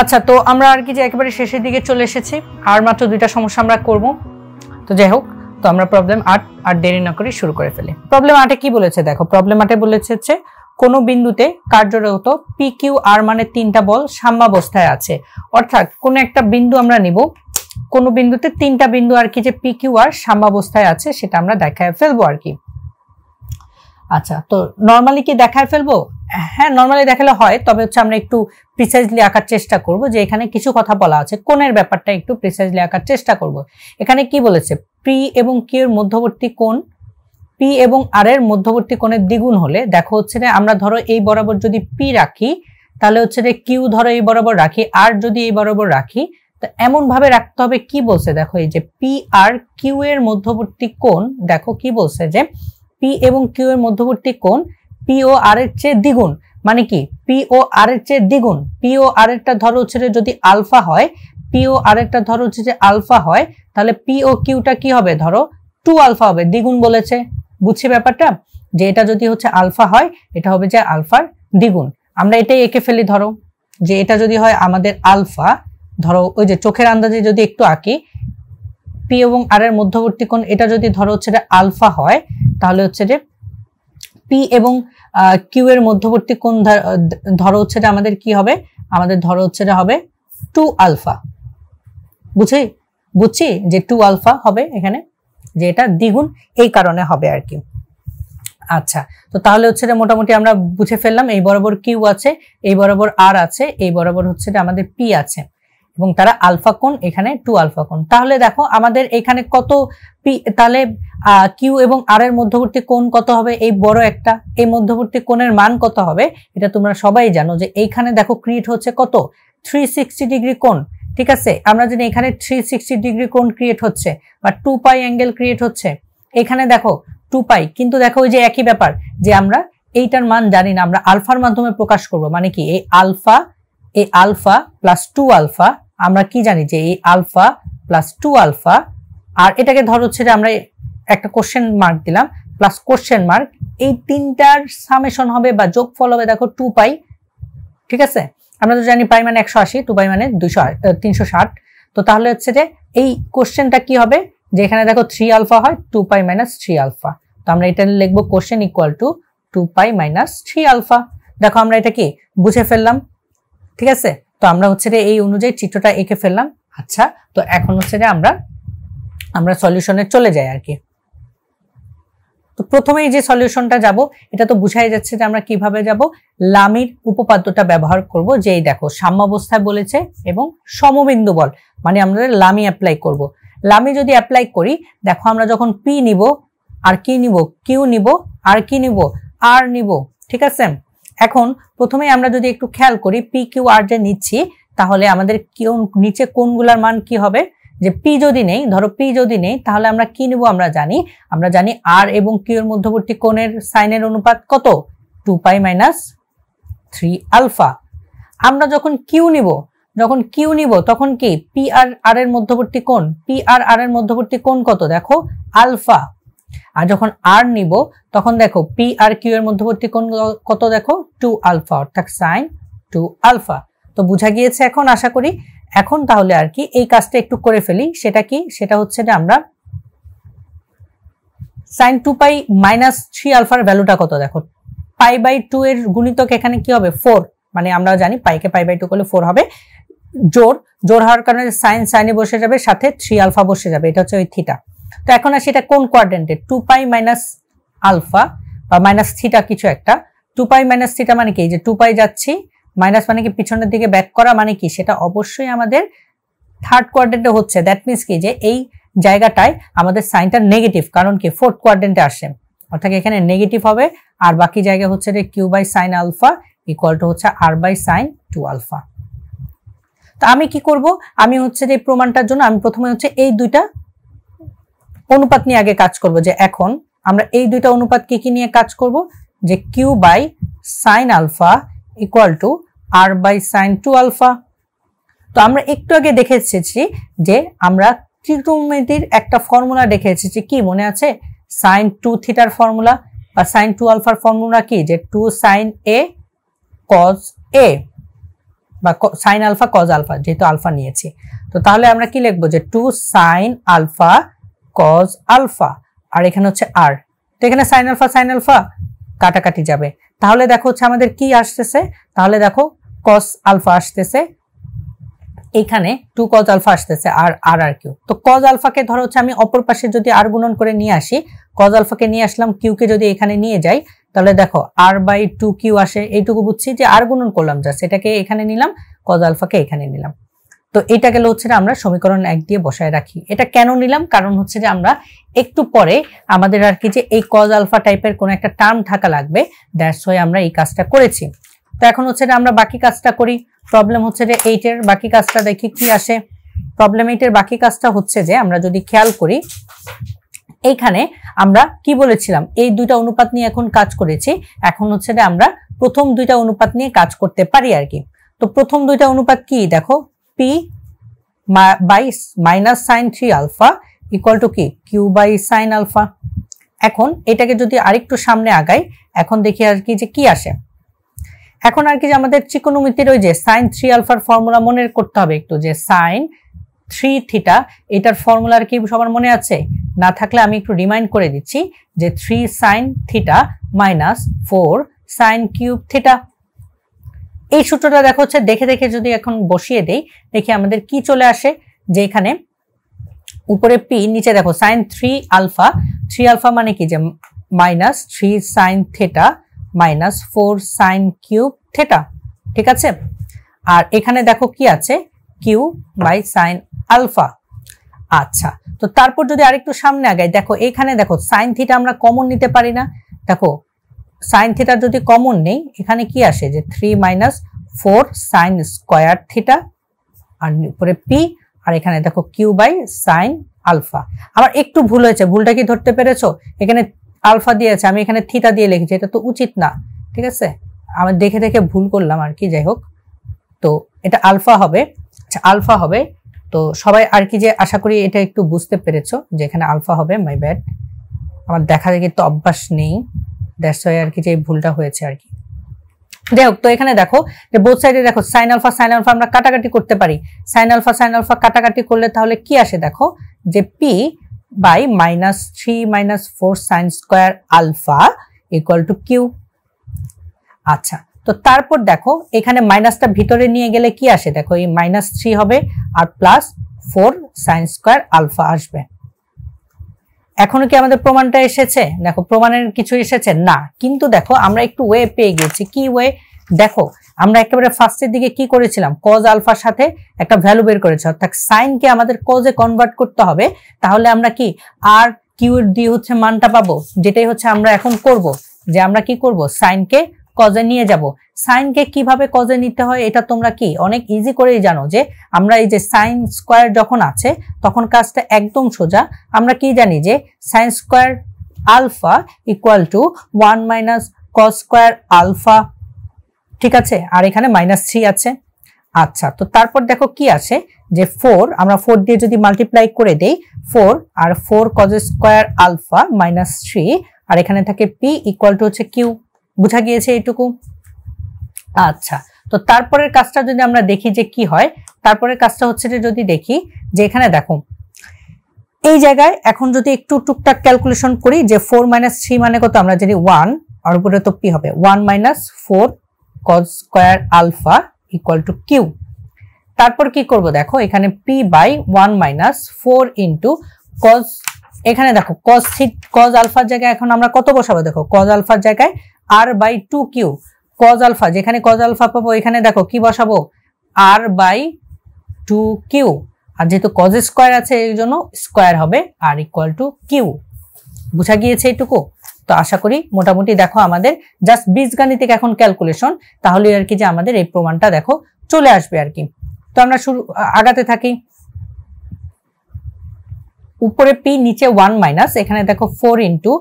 আচ্ছা তো আমরা আর কি যে একেবারে শেষের দিকে চলে এসেছি আর মাত্র দুইটা সমস্যা আমরা করব তো যাই হোক তো আমরা প্রবলেম আট আর দেরি না করে শুরু করে ফেলি প্রবলেম আটে কি বলেছে দেখো প্রবলেম আটে বলেছে হচ্ছে কোনো বিন্দুতে কার্যরত পি কিউ আর মানে তিনটা বল সাম্যাবস্থায় আছে অর্থাৎ কোনো একটা বিন্দু আমরা নিব কোনো বিন্দুতে তিনটা বিন্দু আর কি যে পি কিউ আর সাম্যাবস্থায় আছে সেটা আমরা দেখায় ফেলবো আর কি আচ্ছা তো নর্মালি কি দেখায় ফেলবো হ্যাঁ নর্মালি দেখালে হয় তবে হচ্ছে আমরা একটু প্রিসাইজলি আঁকার চেষ্টা করব যে এখানে কিছু কথা বলা আছে কোণের ব্যাপারটা একটু প্রিসাইজলি আঁকার চেষ্টা করব এখানে কি বলেছে পি এবং কিউর মধ্যবর্তী কোণ পি এবং আর এর মধ্যবর্তী কোণের দ্বিগুণ হলে দেখো হচ্ছে যে আমরা ধরো এই বরাবর যদি পি রাখি তাহলে হচ্ছে যে কিউ ধরো এই বরাবর রাখি আর যদি এই বরাবর রাখি তো এমনভাবে রাখতে হবে কি বলছে দেখো এই যে পি আর কিউ এর মধ্যবর্তী কোণ দেখো কি বলছে যে পি এবং কিউ এর মধ্যবর্তী কোণ পি ও আর এর চেয়ে দ্বিগুণ মানে কি পি ও আর এর চেয়ে দ্বিগুণ পি ও আর এরটা ধরো হচ্ছে যদি আলফা হয় পি ও আর এরটা ধরো হচ্ছে যে আলফা হয় তাহলে পি ও কিউটা কি হবে ধরো টু আলফা হবে দ্বিগুণ বলেছে বুঝছি ব্যাপারটা যে এটা যদি হচ্ছে আলফা হয় এটা হবে যে আলফার দ্বিগুণ আমরা এটাই এঁকে ফেলি ধরো যে এটা যদি হয় আমাদের আলফা ধরো ওই যে চোখের আন্দাজে যদি একটু আঁকি পি এবং আর এর মধ্যবর্তী কোণ এটা যদি ধরো হচ্ছে আলফা হয় তাহলে হচ্ছে যে পি এবং কিউ এর মধ্যবর্তী কোন ধরো হচ্ছে যে আমাদের কি হবে আমাদের ধরো হচ্ছে যে হবে টু আলফা বুঝে বুঝছি যে টু আলফা হবে এখানে যে এটা দ্বিগুণ এই কারণে হবে আর কি আচ্ছা তো তাহলে হচ্ছে যে মোটামুটি আমরা বুঝে ফেললাম এই বরাবর কিউ আছে এই বরাবর আর আছে এই বরাবর হচ্ছে যে আমাদের পি আছে এবং তারা আলফা কোন এখানে টু আলফা কোন তাহলে দেখো আমাদের এখানে কত পি তাহলে কিউ এবং আর এর মধ্যবর্তী কোন কত হবে এই বড় একটা এই মধ্যবর্তী কোণের মান কত হবে এটা তোমরা সবাই জানো যে এইখানে দেখো ক্রিয়েট হচ্ছে কত থ্রি সিক্সটি ডিগ্রি কোন ঠিক আছে আমরা যদি এখানে থ্রি সিক্সটি ডিগ্রি কোন ক্রিয়েট হচ্ছে বা টু পাই অ্যাঙ্গেল ক্রিয়েট হচ্ছে এখানে দেখো টু পাই কিন্তু দেখো ওই যে একই ব্যাপার যে আমরা এইটার মান জানি না আমরা আলফার মাধ্যমে প্রকাশ করব মানে কি এই আলফা এই আলফা প্লাস টু আলফা আমরা কি জানি যে এই আলফা প্লাস টু আলফা আর এটাকে ধর হচ্ছে যে আমরা একটা কোশ্চেন মার্ক দিলাম প্লাস কোশ্চেন মার্ক এই তিনটার সামেশন হবে বা যোগফল হবে দেখো টু পাই ঠিক আছে আমরা তো জানি পাই মানে একশো আশি টু পাই মানে দুইশো তিনশো ষাট তো তাহলে হচ্ছে যে এই কোশ্চেনটা কি হবে যে এখানে দেখো থ্রি আলফা হয় two pi minus three alpha তো আমরা এটা লিখবো question equal to two pi minus three alpha দেখো আমরা এটা কি বুঝে ফেললাম ঠিক আছে তো আমরা হচ্ছে যে এই অনুযায়ী চিত্রটা এঁকে ফেললাম আচ্ছা তো এখন হচ্ছে যে আমরা আমরা সলিউশনে চলে যাই আর কি তো প্রথমেই যে সলিউশনটা যাব এটা তো বুঝাই যাচ্ছে যে আমরা কিভাবে যাব লামির উপপাদ্যটা ব্যবহার করব যেই দেখো সাম্যাবস্থায় বলেছে এবং সমবিন্দু বল মানে আমরা লামি অ্যাপ্লাই করব। লামি যদি অ্যাপ্লাই করি দেখো আমরা যখন পি নিব আর কি নিব কিউ নিব আর কি নিব আর নিব ঠিক আছে এখন প্রথমে আমরা যদি একটু খেয়াল করি পি কিউ আর যে নিচ্ছি তাহলে আমাদের কোন নিচে কোনগুলার মান কি হবে যে পি যদি নেই ধরো পি যদি নেই তাহলে আমরা কি নেব আমরা জানি আমরা জানি আর এবং কিউ এর মধ্যবর্তী কোণের সাইনের অনুপাত কত two pi minus three alpha আমরা যখন কিউ নিব যখন কিউ নিব তখন কি পি আর আর এর মধ্যবর্তী কোণ পি আর আর এর মধ্যবর্তী কোণ কত দেখো আলফা আর যখন আর নিব তখন দেখো পি আর কিউ এর মধ্যবর্তী কোন কত দেখো টু আলফা অর্থাৎ সাইন টু আলফা তো বোঝা গিয়েছে এখন আশা করি এখন তাহলে আর কি এই কাজটা একটু করে ফেলি সেটা কি সেটা হচ্ছে যে আমরা sine two pi minus three আলফার ভ্যালুটা কত দেখো পাই বাই টু এর গুণিতক এখানে কি হবে ফোর মানে আমরা জানি পাইকে পাই বাই টু করলে ফোর হবে জোর জোর হওয়ার কারণে সাইন সাইনে বসে যাবে সাথে থ্রি আলফা বসে যাবে এটা হচ্ছে ওই থিটা তো এখন আসি এটা কোন কোয়াড্রেন্টে টু পাই মাইনাস আলফা বা মাইনাস থিটা কিছু একটা টু পাই মাইনাস থিটা মানে কি যে টু পাই যাচ্ছি মাইনাস মানে কি পিছনের দিকে ব্যাক করা মানে কি সেটা অবশ্যই আমাদের থার্ড কোয়াড্রেন্টে হচ্ছে দ্যাট মিনস কি যে এই জায়গাটায় আমাদের সাইনটা নেগেটিভ কারণ কি ফোর্থ কোয়াড্রেন্টে আসে অর্থাৎ এখানে নেগেটিভ হবে আর বাকি জায়গা হচ্ছে যে Q by sine alpha equal to হচ্ছে R by sine two alpha তো আমি কি করব আমি হচ্ছে যে প্রমাণটার জন্য আমি প্রথমে হচ্ছে এই দুইটা অনুপাত নিয়ে আগে কাজ করব যে এখন আমরা এই দুইটা অনুপাত কি কি নিয়ে কাজ করব যে Q by sine alpha equal to R by sine two alpha তো আমরা একটু আগে দেখে এসেছি যে আমরা ত্রিকোণমিতির একটা ফর্মুলা দেখে এসেছি কি মনে আছে সাইন টু থিটার ফর্মুলা বা সাইন টু আলফার ফর্মুলা কি যে two sine A cos A বা সাইন আলফা কজ আলফা যেহেতু আলফা নিয়েছি তো তাহলে আমরা কি লিখবো যে two sine alpha cos alpha আর এখানে হচ্ছে আর তো এখানে সাইন আলফা সাইন আলফা কাটাকাটি যাবে তাহলে দেখো হচ্ছে আমাদের কি আসতেছে তাহলে দেখো কস আলফা আসতেছে এখানে টু কজ আলফা আসতেছে আর আর আর কিউ তো কজ আলফাকে ধরো হচ্ছে আমি অপর পাশে যদি আর গুণন করে নিয়ে আসি কজ আলফাকে নিয়ে আসলাম কিউকে যদি এখানে নিয়ে যাই তাহলে দেখো আর বাই টু কিউ আসে এইটুকু বুঝছি যে আর গুণন করলাম যা সেটাকে এখানে নিলাম কজ আলফাকে এখানে নিলাম তো এটা গেল হচ্ছে আমরা সমীকরণ এক দিয়ে বসায় রাখি এটা কেন নিলাম কারণ হচ্ছে যে আমরা একটু পরে আমাদের আর কি যে এই কজ আলফা টাইপের কোনো একটা টার্ম থাকা লাগবে দ্যাটস হয়ে আমরা এই কাজটা করেছি তো এখন হচ্ছে আমরা বাকি কাজটা করি প্রবলেম হচ্ছে যে এইটের বাকি কাজটা দেখি কি আসে প্রবলেম এইটের বাকি কাজটা হচ্ছে যে আমরা যদি খেয়াল করি এইখানে আমরা কি বলেছিলাম এই দুইটা অনুপাত নিয়ে এখন কাজ করেছি এখন হচ্ছে যে আমরা প্রথম দুইটা অনুপাত নিয়ে কাজ করতে পারি আর কি তো প্রথম দুইটা অনুপাত কি দেখো P my, by minus sin 3 alpha equal to কি Q by sin alpha এখন এটাকে যদি আরেকটু সামনে আগাই এখন দেখি আর কি যে কি আসে এখন আর কি যে আমাদের ত্রিকোণমিতির ওই যে সাইন থ্রি আলফার ফর্মুলা মনে করতে হবে একটু যে সাইন থ্রি থিটা এটার ফর্মুলা আর কি সবার মনে আছে না থাকলে আমি একটু রিমাইন্ড করে দিচ্ছি যে three sine theta minus four sine cube theta এই সূত্রটা দেখো হচ্ছে দেখে দেখে যদি এখন বসিয়ে দেই দেখি আমাদের কি চলে আসে যে এখানে উপরে পি নিচে দেখো sine three alpha three alpha মানে কি যে minus three sine theta minus four sine cube theta ঠিক আছে আর এখানে দেখো কি আছে কিউ বাই সাইন আলফা আচ্ছা তো তারপর যদি আরেকটু সামনে আগে দেখো এখানে দেখো সাইন থিটা আমরা কমন নিতে পারি না দেখো সাইন থিটা যদি কমন নেই এখানে কি আসে যে three minus four sine square theta আর উপরে পি আর এখানে দেখো কিউ বাই সাইন আলফা আমার একটু ভুল হয়েছে ভুলটা কি ধরতে পেরেছো এখানে আলফা দিয়েছে আমি এখানে থিটা দিয়ে লিখেছি এটা তো উচিত না ঠিক আছে আমি দেখে দেখে ভুল করলাম আর কি যাই হোক তো এটা আলফা হবে আচ্ছা আলফা হবে তো সবাই আর কি যে আশা করি এটা একটু বুঝতে পেরেছো যে এখানে আলফা হবে মাই ব্যাড আমার দেখা দেখি কিন্তু অভ্যাস নেই দ্যাটস ওয়াই আর কি যে ভুলটা হয়েছে আর কি যাই তো এখানে দেখো যে বোথ সাইডে দেখো সাইন আলফা সাইন আলফা আমরা কাটাকাটি করতে পারি সাইন আলফা সাইন আলফা কাটাকাটি করলে তাহলে কি আসে দেখো যে P by minus three minus four sine square alpha equal to Q আচ্ছা তো তারপর দেখো এখানে মাইনাসটা ভিতরে নিয়ে গেলে কি আসে দেখো এই মাইনাস থ্রি হবে আর plus four sine square alpha আসবে এখনো কি আমাদের প্রমাণটা এসেছে দেখো প্রমাণের কিছু এসেছে না কিন্তু দেখো আমরা একটু ওয়ে পেয়ে গিয়েছি কি ওয়ে দেখো আমরা একেবারে ফার্স্টের দিকে কি করেছিলাম কজ আলফার সাথে একটা ভ্যালু বের করেছি অর্থাৎ সাইনকে আমাদের কজে কনভার্ট করতে হবে তাহলে আমরা কি আর কিউ দিয়ে হচ্ছে মানটা পাবো যেটাই হচ্ছে আমরা এখন করব যে আমরা কি করব সাইনকে কজে নিয়ে যাব সাইনকে কিভাবে কজে নিতে হয় এটা তোমরা কি অনেক ইজি করেই জানো যে আমরা এই যে সাইন স্কোয়ার যখন আছে তখন কাজটা একদম সোজা আমরা কি জানি যে sine square alpha equal to one minus cos square alpha ঠিক আছে আর এখানে মাইনাস থ্রি আছে আচ্ছা তো তারপর দেখো কি আছে যে ফোর আমরা ফোর দিয়ে যদি মাল্টিপ্লাই করে দেই ফোর আর four cos square alpha minus three আর এখানে থাকে পি ইকুয়াল টু হচ্ছে কিউ বোঝা গিয়েছে এইটুকু আচ্ছা তো তারপরের কাজটা যদি আমরা দেখি যে কি হয় তারপরের কাজটা হচ্ছে যে যদি দেখি যে এখানে দেখো এই জায়গায় এখন যদি একটু টুকটাক ক্যালকুলেশন করি যে ফোর মাইনাস থ্রি মানে কত আমরা যদি ওয়ান আর উপরে তো পি হবে one minus four cos square alpha equal to Q তারপর কি করব দেখো এখানে P by one minus four into cos এখানে দেখো কজ থিক কজ আলফার জায়গায় এখন আমরা কত বসাবো দেখো কজ আলফার জায়গায় R by two Q cos alpha যেখানে কজ আলফা পাবো এখানে দেখো কি বসাবো আর বাই টু কিউ আর যেহেতু কজ স্কোয়ার আছে এর জন্য স্কোয়ার হবে আর ইকুয়াল টু কিউ বুঝা গিয়েছে এটুকু তো আশা করি মোটামুটি দেখো আমাদের জাস্ট বীজগাণিতিক এখন ক্যালকুলেশন তাহলে আর কি যে আমাদের এই প্রমাণটা দেখো চলে আসবে আর কি তো আমরা শুরু আগাতে থাকি উপরে পি নিচে ওয়ান মাইনাস এখানে দেখো four into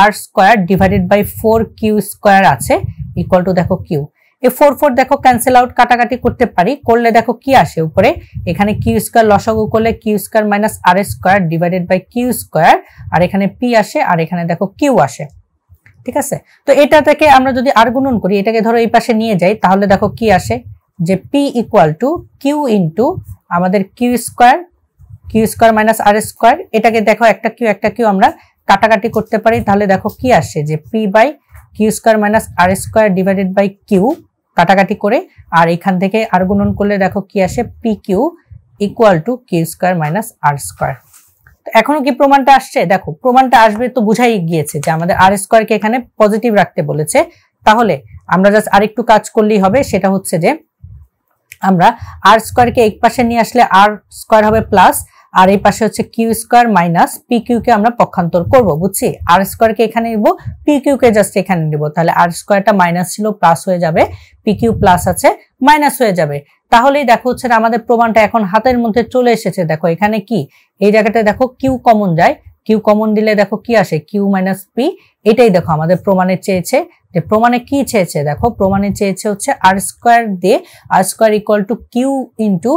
R square divided by four Q square আছে ইকুয়াল টু দেখো কিউ এই ফোর ফোর দেখো ক্যান্সেল আউট কাটাকাটি করতে পারি করলে দেখো কি আসে উপরে এখানে কিউ স্কোয়ার লসগ করলে Q square minus R square divided by Q square আর এখানে পি আসে আর এখানে দেখো কিউ আসে ঠিক আছে তো এটা থেকে আমরা যদি আর গুণন করি এটাকে ধরো এই পাশে নিয়ে যাই তাহলে দেখো কি আসে যে P equal to Q into আমাদের Q square Q square minus R square এটাকে দেখো একটা কিউ একটা কিউ আমরা কাটাকাটি করতে পারি তাহলে দেখো কি আসে যে P by Q square minus R square divided by Q কাটাকাটি করে আর এখান থেকে আর গুণন করলে দেখো কি আসে P Q equal to Q square minus R square এখনো কি প্রমাণটা আসছে দেখো প্রমাণটা আসবে তো বুঝাই গিয়েছে যে আমাদের আর স্কোয়ারকে এখানে পজিটিভ রাখতে বলেছে তাহলে আমরা জাস্ট আরেকটু কাজ করলেই হবে সেটা হচ্ছে যে আমরা আর স্কোয়ারকে এক পাশে নিয়ে আসলে আর স্কোয়ার হবে প্লাস আর এই পাশে হচ্ছে কিউ স্কোয়ার মাইনাস পি কে আমরা পক্ষান্তর করব বুঝছি আর স্কোয়ারকে এখানে নিব পি কে জাস্ট এখানে নিব তাহলে আর স্কোয়ারটা মাইনাস ছিল প্লাস হয়ে যাবে পি কিউ প্লাস আছে মাইনাস হয়ে যাবে তাহলেই দেখো হচ্ছে আমাদের প্রমাণটা এখন হাতের মধ্যে চলে এসেছে দেখো এখানে কি এই জায়গাটা দেখো কিউ কমন যায় কিউ কমন দিলে দেখো কি আসে কিউ মাইনাস পি এটাই দেখো আমাদের প্রমাণে চেয়েছে যে প্রমাণে কি চেয়েছে দেখো প্রমাণে চেয়েছে হচ্ছে আর স্কোয়ার দিয়ে R square equal to Q into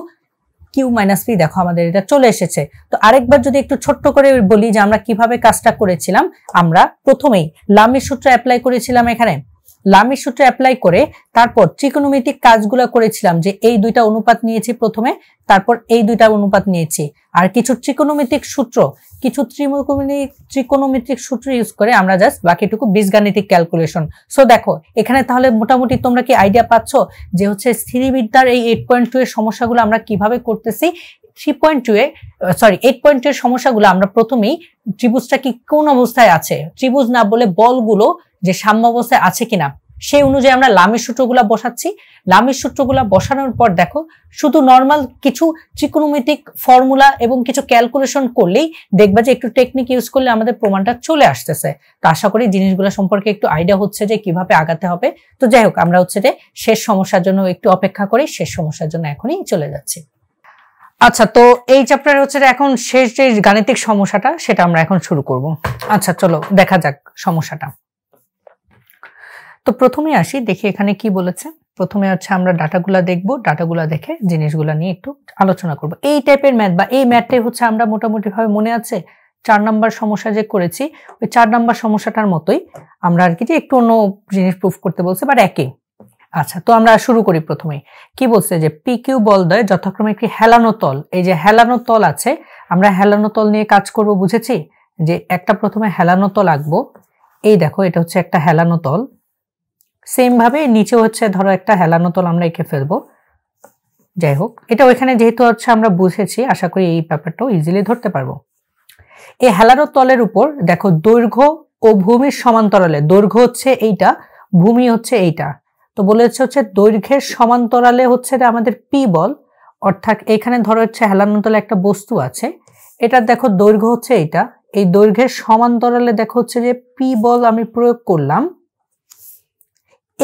Q minus P দেখো আমাদের এটা চলে এসেছে তো আরেকবার যদি একটু ছোট্ট করে বলি যে আমরা কিভাবে কাজটা করেছিলাম আমরা প্রথমেই লামের সূত্র অ্যাপ্লাই করেছিলাম এখানে লামি সূত্রে অ্যাপ্লাই করে তারপর ত্রিকোণমিতিক কাজগুলো করেছিলাম যে এই দুইটা অনুপাত নিয়েছি প্রথমে তারপর এই দুইটা অনুপাত নিয়েছি আর কিছু ত্রিকোণমিতিক সূত্র কিছু ত্রিকোণমিতিক ত্রিকোণমিতিক সূত্র ইউজ করে আমরা জাস্ট বাকিটুকু বীজগাণিতিক ক্যালকুলেশন সো দেখো এখানে তাহলে মোটামুটি তোমরা কি আইডিয়া পাচ্ছ যে হচ্ছে স্থিরবিদ্যার এই এইট পয়েন্ট টু এর সমস্যাগুলো আমরা কিভাবে করতেছি three point two A sorry eight point এর সমস্যাগুলো আমরা প্রথমেই ত্রিভুজটা কি কোন অবস্থায় আছে ত্রিভুজ না বলে বলগুলো যে সাম্য অবস্থায় আছে কিনা সেই অনুযায়ী আমরা লামের সূত্রগুলা বসাচ্ছি লামের সূত্রগুলা বসানোর পর দেখো শুধু নর্মাল কিছু ত্রিকোণমিতিক ফর্মুলা এবং কিছু ক্যালকুলেশন করলেই দেখবা যে একটু টেকনিক ইউজ করলে আমাদের প্রমাণটা চলে আসতেছে তো আশা করি জিনিসগুলো সম্পর্কে একটু আইডিয়া হচ্ছে যে কিভাবে আগাতে হবে তো যাই হোক আমরা হচ্ছে যে শেষ সমস্যার জন্য একটু অপেক্ষা করি শেষ সমস্যার জন্য এখনই চলে যাচ্ছি আচ্ছা তো এই চ্যাপ্টারে হচ্ছে এখন শেষ যে গাণিতিক সমস্যাটা সেটা আমরা এখন শুরু করব আচ্ছা চলো দেখা যাক সমস্যাটা তো প্রথমে আসি দেখি এখানে কি বলেছে প্রথমে হচ্ছে আমরা ডাটাগুলা দেখব ডাটাগুলা দেখে জিনিসগুলা নিয়ে একটু আলোচনা করব এই টাইপের ম্যাথ বা এই ম্যাথটাই হচ্ছে আমরা মোটামুটিভাবে মনে আছে চার নাম্বার সমস্যা যে করেছি ওই চার নাম্বার সমস্যাটার মতোই আমরা আর কি যে একটু অন্য জিনিস প্রুফ করতে বলছে বাট একই আচ্ছা তো আমরা শুরু করি প্রথমে কি বলছে যে পি কিউ বল দয় যথাক্রমে একটি হেলানো তল এই যে হেলানো তল আছে আমরা হেলানো তল নিয়ে কাজ করব বুঝেছি যে একটা প্রথমে হেলানো তল আঁকবো এই দেখো এটা হচ্ছে একটা হেলানো তল সেমভাবে নিচে হচ্ছে ধরো একটা হেলানো তোল আমরা এঁকে ফেলবো যাই হোক এটা ওইখানে যেহেতু হচ্ছে আমরা বুঝেছি আশা করি এই ব্যাপারটাও ইজিলি ধরতে পারবো এই হেলানো তলের উপর দেখো দৈর্ঘ্য ও ভূমির সমান্তরালে দৈর্ঘ্য হচ্ছে এইটা ভূমি হচ্ছে এইটা তো বলে হচ্ছে হচ্ছে দৈর্ঘ্যের সমান্তরালে হচ্ছে আমাদের পি বল অর্থাৎ এখানে ধরো হচ্ছে তলে একটা বস্তু আছে এটা দেখো দৈর্ঘ্য হচ্ছে এইটা এই দৈর্ঘ্যের সমান্তরালে দেখো হচ্ছে যে পি বল আমি প্রয়োগ করলাম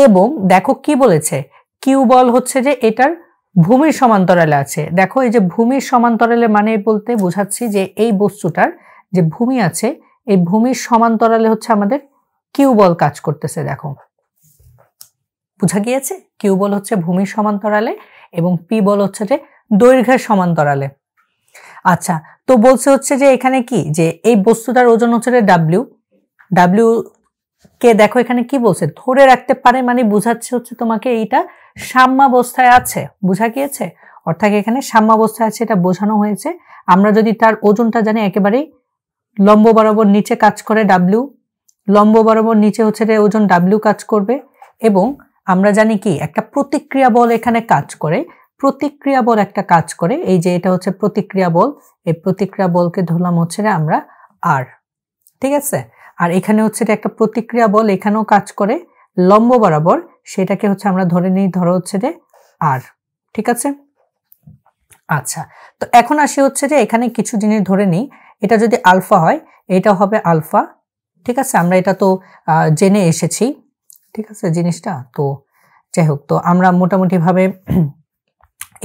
এবং দেখো কি বলেছে কিউ বল হচ্ছে যে এটার ভূমির সমান্তরালে আছে দেখো এই যে ভূমির সমান্তরালে মানে বলতে বোঝাচ্ছি যে এই বস্তুটার যে ভূমি আছে এই ভূমির সমান্তরালে হচ্ছে আমাদের কিউ বল কাজ করতেছে দেখো বুঝা গিয়েছে কিউ বল হচ্ছে ভূমির সমান্তরালে এবং পি বল হচ্ছে যে দৈর্ঘ্যের সমান্তরালে আচ্ছা তো বলছে হচ্ছে যে এখানে কি যে এই বস্তুটার ওজন হচ্ছে যে ডাব্লিউ ডাব্লিউ কে দেখো এখানে কি বলছে ধরে রাখতে পারে মানে বুঝাচ্ছে হচ্ছে তোমাকে এইটা সাম্যাবস্থায় আছে বুঝা গিয়েছে অর্থাৎ এখানে সাম্যাবস্থায় আছে এটা বোঝানো হয়েছে আমরা যদি তার ওজনটা জানি একেবারেই লম্ব বরাবর নিচে কাজ করে ডাব্লিউ লম্ব বরাবর নিচে হচ্ছে ওজন ডাব্লিউ কাজ করবে এবং আমরা জানি কি একটা প্রতিক্রিয়া বল এখানে কাজ করে প্রতিক্রিয়া বল একটা কাজ করে এই যে এটা হচ্ছে প্রতিক্রিয়া বল এই প্রতিক্রিয়া বলকে ধরলাম হচ্ছে আমরা আর ঠিক আছে আর এখানে হচ্ছে এটা একটা প্রতিক্রিয়া বল এখানেও কাজ করে লম্ব বরাবর সেটাকে হচ্ছে আমরা ধরে নিই ধরো হচ্ছে যে আর ঠিক আছে আচ্ছা তো এখন আসি হচ্ছে যে এখানে কিছু জিনিস ধরে নিই এটা যদি আলফা হয় এটা হবে আলফা ঠিক আছে আমরা এটা তো জেনে এসেছি ঠিক আছে জিনিসটা তো যাই হোক তো আমরা মোটামুটিভাবে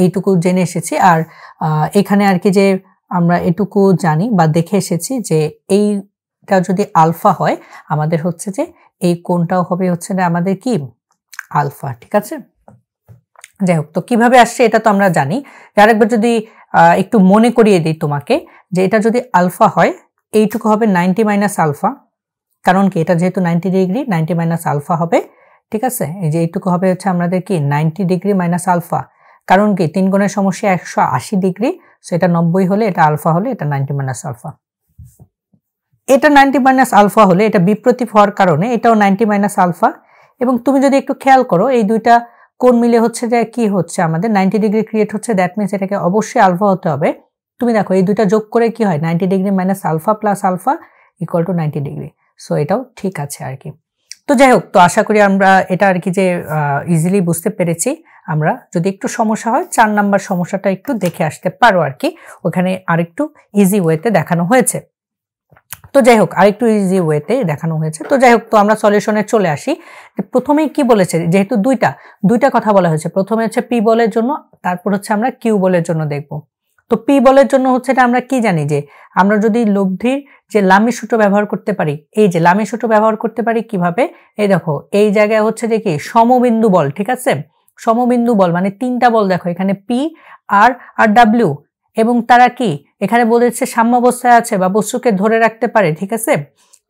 এইটুকু জেনে এসেছি আর এখানে আর কি যে আমরা এটুকু জানি বা দেখে এসেছি যে এই এটা যদি আলফা হয় আমাদের হচ্ছে যে এই কোনটাও হবে হচ্ছে না আমাদের কি আলফা ঠিক আছে যাই হোক তো কীভাবে আসছে এটা তো আমরা জানি আরেকবার যদি একটু মনে করিয়ে দিই তোমাকে যে এটা যদি আলফা হয় এইটুকু হবে নাইনটি মাইনাস আলফা কারণ কি এটা যেহেতু ninety degree ninety minus alpha হবে ঠিক আছে এই যে এইটুকু হবে হচ্ছে আমাদের কি নাইনটি ডিগ্রি মাইনাস আলফা কারণ কি তিন গুণের সমস্যা একশো আশি ডিগ্রি সো এটা নব্বই হলে এটা আলফা হলে এটা নাইনটি মাইনাস আলফা এটা নাইনটি মাইনাস আলফা হলে এটা বিপ্রতি হওয়ার কারণে এটাও নাইনটি মাইনাস আলফা এবং তুমি যদি একটু খেয়াল করো এই দুইটা কোন মিলে হচ্ছে যে কি হচ্ছে আমাদের নাইনটি ডিগ্রি ক্রিয়েট হচ্ছে দ্যাট মিনস এটাকে অবশ্যই আলফা হতে হবে তুমি দেখো এই দুইটা যোগ করে কি হয় ninety degree minus alpha plus alpha equal to ninety degree so এটাও ঠিক আছে আর কি তো যাই হোক তো আশা করি আমরা এটা আর কি যে ইজিলি বুঝতে পেরেছি আমরা যদি একটু সমস্যা হয় চার নাম্বার সমস্যাটা একটু দেখে আসতে পারো আর কি ওখানে আরেকটু ইজি ওয়েতে দেখানো হয়েছে তো যাই হোক আরেকটু ইজি ওয়েতে দেখানো হয়েছে তো যাই হোক তো আমরা সলিউশনে চলে আসি প্রথমেই কি বলেছে যেহেতু দুইটা দুইটা কথা বলা হয়েছে প্রথমে হচ্ছে পি বলের জন্য তারপর হচ্ছে আমরা কিউ বলের জন্য দেখব তো পি বলের জন্য হচ্ছে এটা আমরা কি জানি যে আমরা যদি লব্ধির যে লামি সুটো ব্যবহার করতে পারি এই যে লামি সুটো ব্যবহার করতে পারি কিভাবে এই দেখো এই জায়গায় হচ্ছে যে কি সমবিন্দু বল ঠিক আছে সমবিন্দু বল মানে তিনটা বল দেখো এখানে পি আর আর ডাব্লিউ এবং তারা কি এখানে বলেছে সাম্যাবস্থায় আছে বা বস্তুকে ধরে রাখতে পারে ঠিক আছে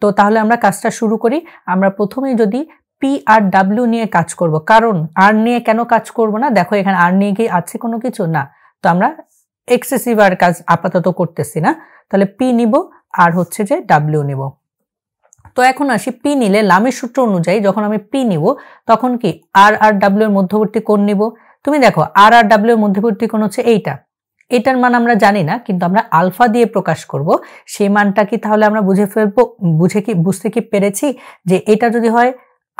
তো তাহলে আমরা কাজটা শুরু করি আমরা প্রথমেই যদি পি আর ডাব্লিউ নিয়ে কাজ করব কারণ আর নিয়ে কেন কাজ করব না দেখো এখানে আর নিয়ে কি আছে কোনো কিছু না তো আমরা এক্সেসিভ আর কাজ আপাতত করতেছি না তাহলে পি নিব আর হচ্ছে যে ডাব্লিউ নিব তো এখন আসি পি নিলে লামের সূত্র অনুযায়ী যখন আমি পি নিব তখন কি আর আর ডাব্লিউ এর মধ্যবর্তী কোন নিব তুমি দেখো আর আর ডাব্লিউ এর মধ্যবর্তী কোন হচ্ছে এইটা এটার মান আমরা জানি না কিন্তু আমরা আলফা দিয়ে প্রকাশ করব সেই মানটা কি তাহলে আমরা বুঝে ফেলবো বুঝে কি বুঝতে কি পেরেছি যে এটা যদি হয়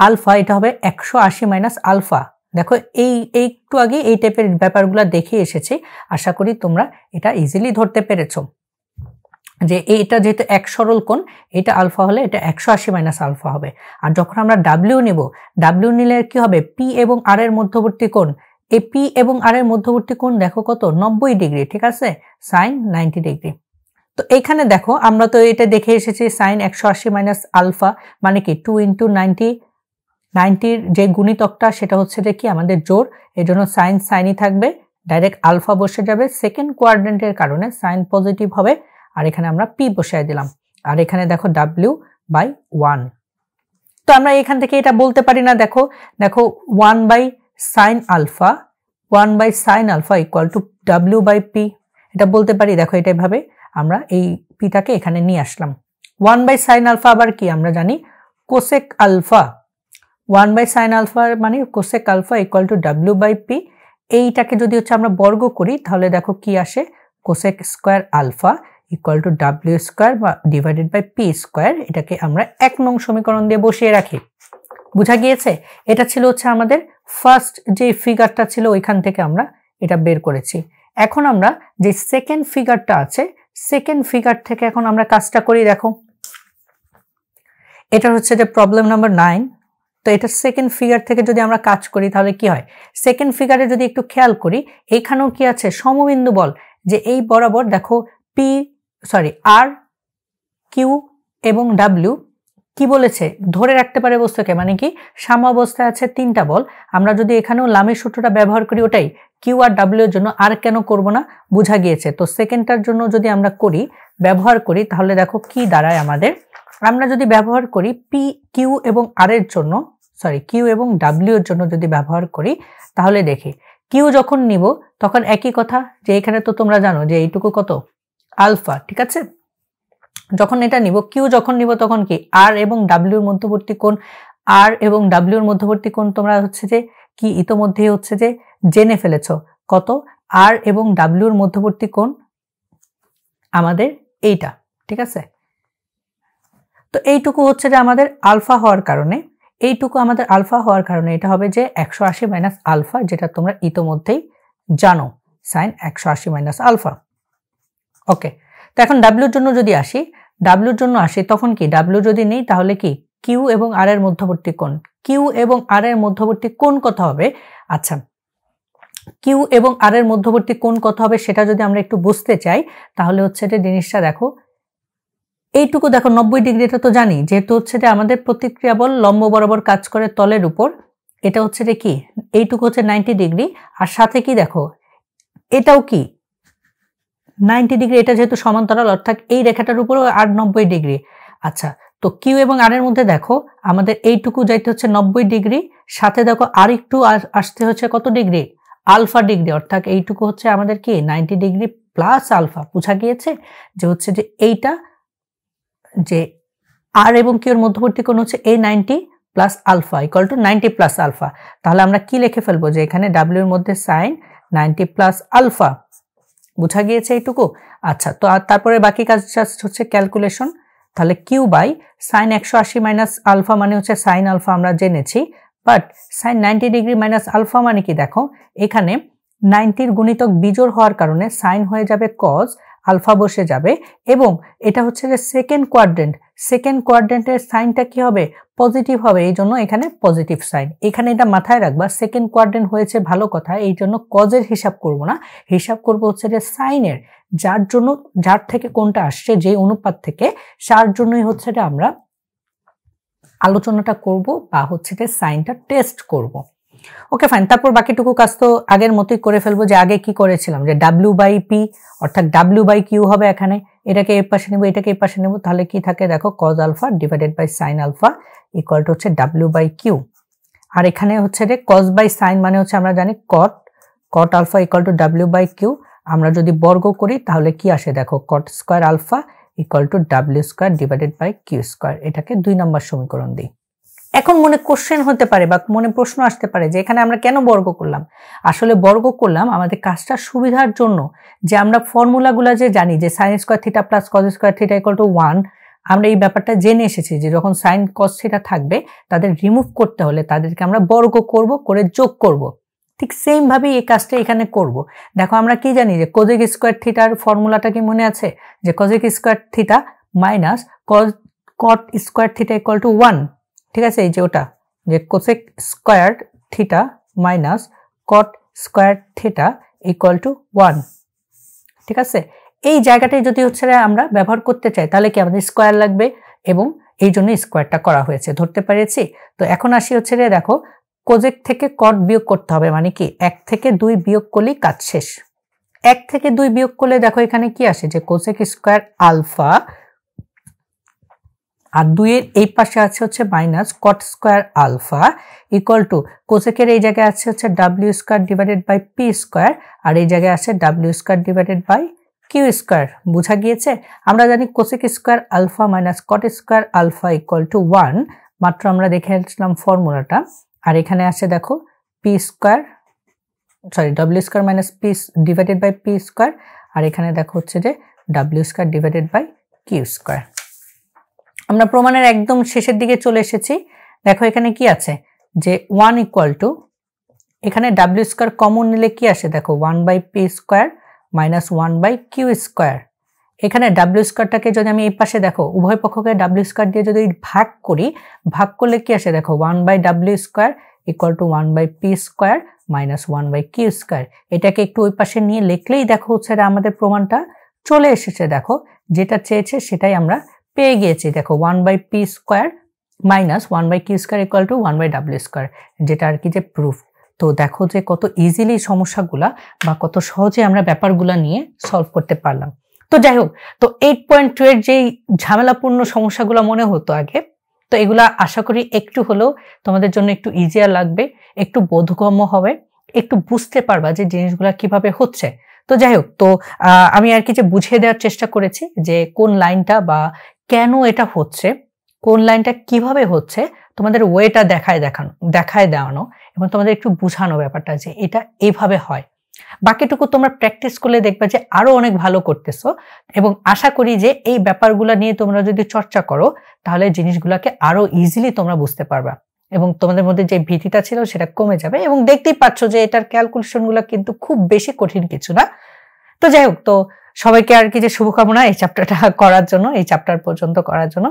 আলফা এটা হবে একশো আশি মাইনাস আলফা দেখো এই একটু আগে এই টাইপের ব্যাপারগুলো দেখে এসেছি আশা করি তোমরা এটা ইজিলি ধরতে পেরেছ যে এটা যেহেতু এক সরল কোণ এটা আলফা হলে এটা একশো আশি মাইনাস আলফা হবে আর যখন আমরা ডাব্লিউ নিব ডাব্লিউ নিলে কি হবে পি এবং আর এর মধ্যবর্তী কোণ এপি এবং আর এর মধ্যবর্তী কোণ দেখো কত নব্বই ডিগ্রি ঠিক আছে সাইন নাইনটি ডিগ্রি তো এখানে দেখো আমরা তো এটা দেখে এসেছি সাইন একশো আশি মাইনাস আলফা মানে কি টু ইন্টু নাইনটি নাইনটির যে গুণিতকটা সেটা হচ্ছে যে কি আমাদের জোর এই জন্য সাইন সাইনই থাকবে ডাইরেক্ট আলফা বসে যাবে সেকেন্ড কোয়ারডেন্টের কারণে সাইন পজিটিভ হবে আর এখানে আমরা পি বসায় দিলাম আর এখানে দেখো ডাব্লিউ বাই ওয়ান তো আমরা এখান থেকে এটা বলতে পারি না দেখো দেখো one by sine alpha one by sine alpha equal to W by P এটা বলতে পারি দেখো এটা এভাবে আমরা এই পিটাকে এখানে নিয়ে আসলাম ওয়ান বাই সাইন আলফা আবার কি আমরা জানি cosec alpha one by sine alpha মানে cosec alpha equal to W by P এইটাকে যদি হচ্ছে আমরা বর্গ করি তাহলে দেখো কি আসে cosec square alpha equal to W square বা ডিভাইডেড বাই পি স্কোয়ার এটাকে আমরা এক নং সমীকরণ দিয়ে বসিয়ে রাখি বুঝা গিয়েছে এটা ছিল হচ্ছে আমাদের ফার্স্ট যে ফিগারটা ছিল ওইখান থেকে আমরা এটা বের করেছি এখন আমরা যে সেকেন্ড ফিগারটা আছে সেকেন্ড ফিগার থেকে এখন আমরা কাজটা করি দেখো এটা হচ্ছে যে প্রবলেম নাম্বার নাইন তো এটা সেকেন্ড ফিগার থেকে যদি আমরা কাজ করি তাহলে কি হয় সেকেন্ড ফিগারে যদি একটু খেয়াল করি এখানেও কি আছে সমবিন্দু বল যে এই বরাবর দেখো পি সরি আর কিউ এবং ডাব্লিউ কি বলেছে ধরে রাখতে পারে বস্তুকে মানে কি অবস্থায় আছে তিনটা বল আমরা যদি এখানেও লামের সূত্রটা ব্যবহার করি ওটাই কিউ আর ডাব্লিউ এর জন্য আর কেন করব না বোঝা গিয়েছে তো সেকেন্ডটার জন্য যদি আমরা করি ব্যবহার করি তাহলে দেখো কি দাঁড়ায় আমাদের আমরা যদি ব্যবহার করি পি কিউ এবং আর এর জন্য সরি কিউ এবং ডাব্লিউ এর জন্য যদি ব্যবহার করি তাহলে দেখি কিউ যখন নিব তখন একই কথা যে এখানে তো তোমরা জানো যে এইটুকু কত আলফা ঠিক আছে যখন এটা নিব কিউ যখন নিব তখন কি আর এবং ডাব্লিউর মধ্যবর্তী কোন আর এবং ডাব্লিউর মধ্যবর্তী কোন তোমরা হচ্ছে যে কি ইতোমধ্যে হচ্ছে যে জেনে ফেলেছ কত আর এবং ডাব্লিউর মধ্যবর্তী কোন আমাদের এইটা ঠিক আছে তো এইটুকু হচ্ছে যে আমাদের আলফা হওয়ার কারণে এইটুকু আমাদের আলফা হওয়ার কারণে এটা হবে যে একশো আশি মাইনাস আলফা যেটা তোমরা ইতোমধ্যেই জানো সাইন একশো আশি মাইনাস আলফা ওকে তো এখন ডাব্লিউর জন্য যদি আসি ডাব্লিউর জন্য আসি তখন কি ডাব্লিউ যদি নেই তাহলে কি কিউ এবং আর এর মধ্যবর্তী কোন কিউ এবং আর এর মধ্যবর্তী কোন কথা হবে আচ্ছা কিউ এবং আর এর মধ্যবর্তী কোন কথা হবে সেটা যদি আমরা একটু বুঝতে চাই তাহলে হচ্ছে যে জিনিসটা দেখো এইটুকু দেখো নব্বই ডিগ্রিটা তো জানি যেহেতু হচ্ছে যে আমাদের প্রতিক্রিয়া বল লম্ব বরাবর কাজ করে তলের উপর এটা হচ্ছে যে কি এইটুকু হচ্ছে নাইনটি ডিগ্রি আর সাথে কি দেখো এটাও কি নাইনটি ডিগ্রি এটা যেহেতু সমান্তরাল অর্থাৎ এই রেখাটার উপরেও আর নব্বই ডিগ্রি আচ্ছা তো কিউ এবং আর এর মধ্যে দেখো আমাদের এইটুকু যাইতে হচ্ছে নব্বই ডিগ্রি সাথে দেখো আর একটু আসতে হচ্ছে কত ডিগ্রি আলফা ডিগ্রি অর্থাৎ এইটুকু হচ্ছে আমাদের কি নাইনটি ডিগ্রি প্লাস আলফা বোঝা গিয়েছে যে হচ্ছে যে এইটা যে আর এবং কিউর মধ্যবর্তী কোণ হচ্ছে এ ninety plus alpha equal to ninety plus alpha তাহলে আমরা কি লিখে ফেলবো যে এখানে ডাব্লিউর মধ্যে সাইন নাইনটি প্লাস আলফা বোঝা গিয়েছে এইটুকু আচ্ছা তো তারপরে বাকি কাজ হচ্ছে ক্যালকুলেশন তাহলে কিউ বাই সাইন একশো আশি মাইনাস আলফা মানে হচ্ছে সাইন আলফা আমরা জেনেছি but sine ninety degree minus alpha মানে কি দেখো এখানে নাইনটির গুণিতক বিজোড় হওয়ার কারণে সাইন হয়ে যাবে কজ আলফা বসে যাবে এবং এটা হচ্ছে যে সেকেন্ড কোয়াড্রেন্ট সেকেন্ড কোয়াড্রেন্টের সাইনটা কি হবে পজিটিভ হবে এই জন্য এখানে পজিটিভ সাইন এখানে এটা মাথায় রাখবা সেকেন্ড কোয়াড্রেন্ট হয়েছে ভালো কথা এই জন্য কজের হিসাব করব না হিসাব করব হচ্ছে যে সাইনের যার জন্য যার থেকে কোনটা আসছে যে অনুপাত থেকে তার জন্যই হচ্ছে যে আমরা আলোচনাটা করব বা হচ্ছে যে সাইনটা টেস্ট করব ওকে ফাইন তারপর বাকিটুকু কাজ তো আগের মতোই করে ফেলবো যে আগে কি করেছিলাম যে ডাব্লিউ বাই পি অর্থাৎ ডাব্লিউ বাই কিউ হবে এখানে এটাকে এর পাশে নেবো এটাকে এর পাশে নেবো তাহলে কি থাকে দেখো cos alpha divided by sine alpha equal to হচ্ছে ডাব্লিউ বাই কিউ আর এখানে হচ্ছে রে কজ বাই সাইন মানে হচ্ছে আমরা জানি cot cot alpha equal to W by Q আমরা যদি বর্গ করি তাহলে কি আসে দেখো cot square alpha equal to W square divided by Q square এটাকে দুই নম্বর সমীকরণ দিই এখন মনে কোশ্চেন হতে পারে বা মনে প্রশ্ন আসতে পারে যে এখানে আমরা কেন বর্গ করলাম আসলে বর্গ করলাম আমাদের কাজটা সুবিধার জন্য যে আমরা ফর্মুলাগুলো যে জানি যে sine square theta plus cos square theta equal to one আমরা এই ব্যাপারটা জেনে এসেছি যে যখন সাইন কজ থিটা থাকবে তাদের রিমুভ করতে হলে তাদেরকে আমরা বর্গ করব করে যোগ করব। ঠিক সেমভাবেই এই কাজটা এখানে করব। দেখো আমরা কি জানি যে কোজেক স্কোয়ার থিটার ফর্মুলাটা কি মনে আছে যে cosec square theta minus cos cot square theta equal to one ঠিক আছে এই যে ওটা যে cosec square theta minus cot square theta equal to one ঠিক আছে এই জায়গাটাই যদি হচ্ছে আমরা ব্যবহার করতে চাই তাহলে কি আমাদের স্কোয়ার লাগবে এবং এই জন্য স্কোয়ারটা করা হয়েছে ধরতে পেরেছি তো এখন আসি হচ্ছে রে দেখো কোজেক থেকে কট বিয়োগ করতে হবে মানে কি এক থেকে দুই বিয়োগ করলেই কাজ শেষ এক থেকে দুই বিয়োগ করলে দেখো এখানে কি আসে যে কোসেক স্কোয়ার আলফা আর দুইয়ের এই পাশে আছে হচ্ছে minus cot square alpha equal to কোসেকের এই জায়গায় আছে হচ্ছে W square divided by P square আর এই জায়গায় আছে W square divided by Q square বোঝা গিয়েছে আমরা জানি cosec square alpha minus cot square alpha equal to one মাত্র আমরা দেখে আসলাম ফর্মুলাটা আর এখানে আছে দেখো P square sorry W square minus P divided by P square আর এখানে দেখো হচ্ছে যে W square divided by Q square আমরা প্রমাণের একদম শেষের দিকে চলে এসেছি দেখো এখানে কি আছে যে ওয়ান ইকুয়াল টু এখানে ডাব্লিউ স্কোয়ার কমন নিলে কি আসে দেখো one by P square minus one by Q square এখানে ডাব্লিউ স্কোয়ারটাকে যদি আমি এই পাশে দেখো উভয় পক্ষকে ডাব্লিউ স্কোয়ার দিয়ে যদি ভাগ করি ভাগ করলে কি আসে দেখো one by W square equal to one by P square minus one by Q square এটাকে একটু ওই পাশে নিয়ে লিখলেই দেখো হচ্ছে আমাদের প্রমাণটা চলে এসেছে দেখো যেটা চেয়েছে সেটাই আমরা পেয়ে গিয়েছি দেখো one by P square minus one by Q square equal to one by W square যেটা আর কি যে প্রুফ তো দেখো যে কত ইজিলি সমস্যাগুলা বা কত সহজে আমরা ব্যাপারগুলা নিয়ে সলভ করতে পারলাম তো যাই হোক তো এইট পয়েন্ট টু এর যেই ঝামেলাপূর্ণ সমস্যাগুলো মনে হতো আগে তো এগুলা আশা করি একটু হলেও তোমাদের জন্য একটু ইজিয়ার লাগবে একটু বোধগম্য হবে একটু বুঝতে পারবা যে জিনিসগুলা কিভাবে হচ্ছে তো যাই হোক তো আমি আর কি যে বুঝিয়ে দেওয়ার চেষ্টা করেছি যে কোন লাইনটা বা কেন এটা হচ্ছে কোন লাইনটা কিভাবে হচ্ছে তোমাদের ওয়েটা দেখায় দেখানো দেখায় দেওয়ানো এবং তোমাদের একটু বুঝানো ব্যাপারটা যে এটা এভাবে হয় বাকিটুকু তোমরা প্র্যাকটিস করলে দেখবে যে আরও অনেক ভালো করতেছো এবং আশা করি যে এই ব্যাপারগুলো নিয়ে তোমরা যদি চর্চা করো তাহলে জিনিসগুলোকে আরও ইজিলি তোমরা বুঝতে পারবা এবং তোমাদের মধ্যে যে ভীতিটা ছিল সেটা কমে যাবে এবং দেখতেই পাচ্ছ যে এটার ক্যালকুলেশনগুলো কিন্তু খুব বেশি কঠিন কিছু না তো যাই হোক তো সবাইকে আর কি যে শুভকামনা এই চ্যাপ্টারটা করার জন্য এই চ্যাপ্টার পর্যন্ত করার জন্য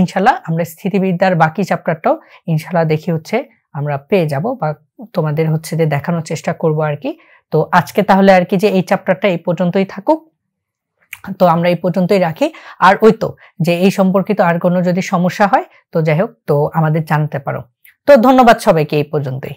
ইনশাল্লাহ আমরা স্থিতিবিদ্যার বাকি চ্যাপ্টারটাও ইনশাল্লাহ দেখি হচ্ছে আমরা পেয়ে যাব বা তোমাদের হচ্ছে যে দেখানোর চেষ্টা করব আর কি তো আজকে তাহলে আর কি যে এই চ্যাপ্টারটা এই পর্যন্তই থাকুক তো আমরা এই পর্যন্তই রাখি আর ওই তো যে এই সম্পর্কিত আর কোনো যদি সমস্যা হয় তো যাই হোক তো আমাদের জানতে পারো তো ধন্যবাদ সবাইকে এই পর্যন্তই